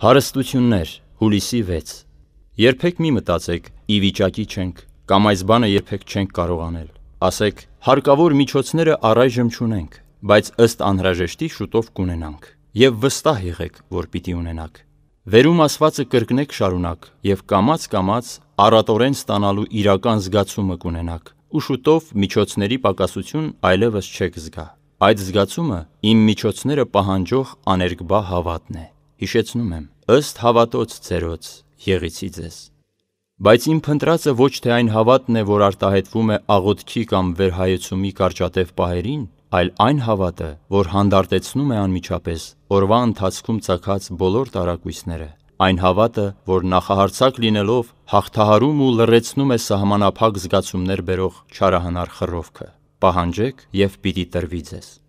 Հարստություններ, հուլիսի 6։ Երբեք մի մտածեք՝ ի վիճակի չենք, կամ այս բանը երբեք չենք կարող անել։ Ասեք՝ հարկավոր միջոցները առայժմ չունենք, բայց ըստ անհրաժեշտի շուտով կունենանք։ Եվ վստահ եղեք, որ պիտի ունենաք։ Վերում ասվածը կրկնեք շարունակ եւ կամած-կամած առատորեն ստանալու իրական զգացումը կունենաք ու շուտով միջոցների պակասություն այլևս չեք զգա։ Այդ զգացումը իմ միջոցները պահանջող աներկբա հավատն է հիշեցնում եմ, ըստ հավատոց ծերոց, եղիցի ձեզ։ Բայց իմ փնտրածը ոչ թե այն հավատն է, որ արտահայտվում է աղոթքի կամ վերհայեցումի կարճատև պահերին, այլ այն հավատը, որ հանդարտեցնում է անմիջապես օրվա ընթացքում ցակած բոլոր տարակույցները։ Այն հավատը, որ նախահարցակ լինելով հաղթահարում ու լրացնում է սահմանափակ զգացումներ բերող չարահանար խռովքը։ Պահանջեք եւ պիտի տրվի ձեզ։